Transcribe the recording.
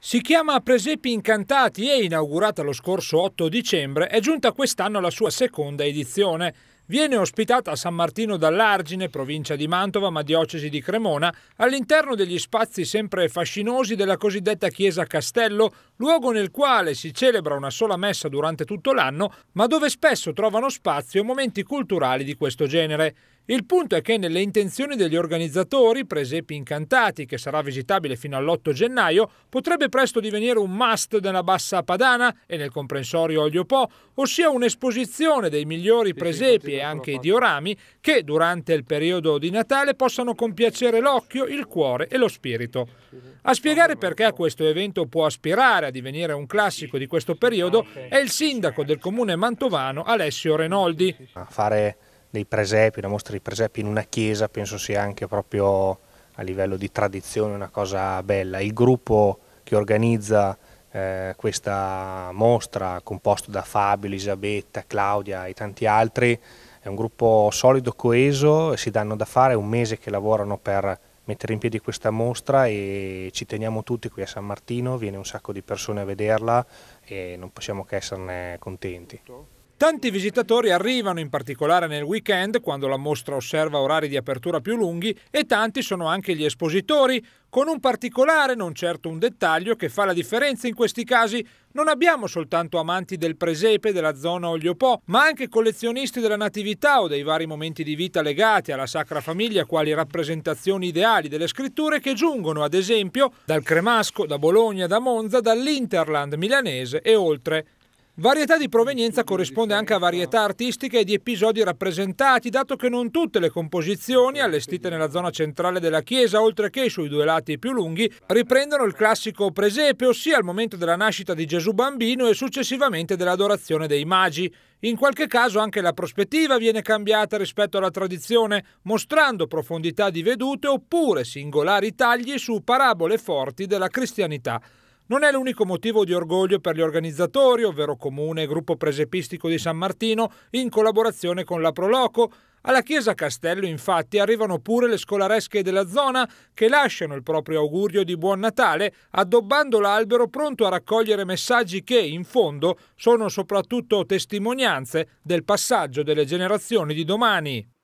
Si chiama Presepi Incantati e, inaugurata lo scorso 8 dicembre, è giunta quest'anno la sua seconda edizione. Viene ospitata a San Martino dall'Argine, provincia di Mantova, ma diocesi di Cremona, all'interno degli spazi sempre fascinosi della cosiddetta Chiesa Castello, luogo nel quale si celebra una sola messa durante tutto l'anno, ma dove spesso trovano spazio momenti culturali di questo genere. Il punto è che nelle intenzioni degli organizzatori, Presepi Incantati, che sarà visitabile fino all'8 gennaio, potrebbe presto divenire un must della Bassa Padana e nel comprensorio Olio Po, ossia un'esposizione dei migliori presepi e anche i diorami che durante il periodo di Natale possano compiacere l'occhio, il cuore e lo spirito. A spiegare perché questo evento può aspirare a divenire un classico di questo periodo è il sindaco del comune mantovano Alessio Renoldi. Fare dei presepi, una mostra dei presepi in una chiesa, penso sia anche proprio a livello di tradizione una cosa bella. Il gruppo che organizza eh, questa mostra, composto da Fabio, Elisabetta, Claudia e tanti altri, è un gruppo solido, coeso, si danno da fare, è un mese che lavorano per mettere in piedi questa mostra e ci teniamo tutti qui a San Martino, viene un sacco di persone a vederla e non possiamo che esserne contenti. Tanti visitatori arrivano in particolare nel weekend, quando la mostra osserva orari di apertura più lunghi, e tanti sono anche gli espositori, con un particolare, non certo un dettaglio, che fa la differenza in questi casi. Non abbiamo soltanto amanti del presepe, della zona Ogliopò, ma anche collezionisti della natività o dei vari momenti di vita legati alla Sacra Famiglia, quali rappresentazioni ideali delle scritture che giungono, ad esempio, dal Cremasco, da Bologna, da Monza, dall'Interland milanese e oltre. Varietà di provenienza corrisponde anche a varietà artistica e di episodi rappresentati, dato che non tutte le composizioni, allestite nella zona centrale della chiesa, oltre che sui due lati più lunghi, riprendono il classico presepe, ossia il momento della nascita di Gesù bambino e successivamente dell'adorazione dei magi. In qualche caso anche la prospettiva viene cambiata rispetto alla tradizione, mostrando profondità di vedute oppure singolari tagli su parabole forti della cristianità. Non è l'unico motivo di orgoglio per gli organizzatori, ovvero Comune e Gruppo Presepistico di San Martino, in collaborazione con la Proloco, alla Chiesa Castello infatti arrivano pure le scolaresche della zona che lasciano il proprio augurio di Buon Natale addobbando l'albero pronto a raccogliere messaggi che, in fondo, sono soprattutto testimonianze del passaggio delle generazioni di domani.